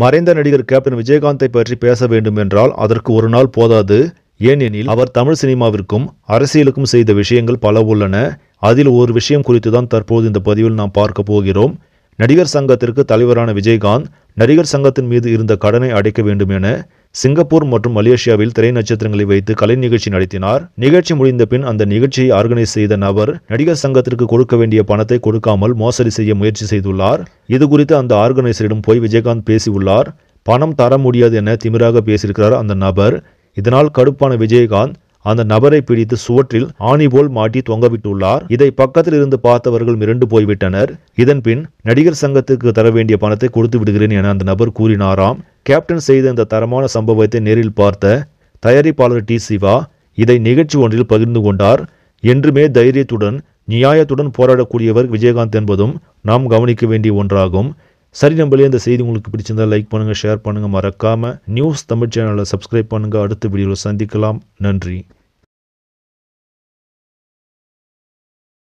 மறைந்த நடிகர் கேப்டன் விஜயகாந்தை பற்றி பேச வேண்டும் என்றால் அதற்கு ஒரு நாள் போதாது ஏனெனில் அவர் தமிழ் சினிமாவிற்கும் அரசியலுக்கும் செய்த விஷயங்கள் பல உள்ளன அதில் ஒரு விஷயம் குறித்து தான் தற்போது இந்த பதிவில் நாம் பார்க்க போகிறோம் நடிகர் சங்கத்திற்கு தலைவரான விஜயகாந்த் நடிகர் சங்கத்தின் மீது இருந்த கடனை அடைக்க வேண்டும் என சிங்கப்பூர் மற்றும் மலேசியாவில் திரை நட்சத்திரங்களை வைத்து கலை நிகழ்ச்சி நடத்தினார் நிகழ்ச்சி முடிந்த பின் அந்த நிகழ்ச்சியை ஆர்கனைஸ் செய்த நபர் நடிகர் சங்கத்திற்கு கொடுக்க வேண்டிய பணத்தை கொடுக்காமல் மோசடி செய்ய முயற்சி செய்துள்ளார் இது குறித்து அந்த ஆர்கனைசரிடம் போய் விஜயகாந்த் பேசியுள்ளார் பணம் தர முடியாது என திமிராக பேசியிருக்கிறார் அந்த நபர் இதனால் கடுப்பான விஜயகாந்த் அந்த நபரை பிடித்து சுவற்றில் ஆணி போல் மாட்டி தொங்கவிட்டுள்ளார் இதை பக்கத்தில் இருந்து பார்த்தவர்கள் மிரண்டு போய்விட்டனர் இதன்பின் நடிகர் சங்கத்திற்கு தர வேண்டிய பணத்தை கொடுத்து விடுகிறேன் என அந்த நபர் கூறினாராம் கேப்டன் செய்த இந்த தரமான சம்பவத்தை நேரில் பார்த்த தயாரிப்பாளர் டி சிவா இதை நிகழ்ச்சி ஒன்றில் பகிர்ந்து கொண்டார் என்றுமே தைரியத்துடன் நியாயத்துடன் போராடக்கூடியவர் விஜயகாந்த் என்பதும் நாம் கவனிக்க வேண்டிய ஒன்றாகும் சரி நம்மளே இந்த செய்தி உங்களுக்கு பிடிச்சிருந்தால் லைக் பண்ணுங்கள் ஷேர் பண்ணுங்கள் மறக்காமல் நியூஸ் தமிழ் சேனலை சப்ஸ்கிரைப் பண்ணுங்கள் அடுத்த வீடியோவில் சந்திக்கலாம் நன்றி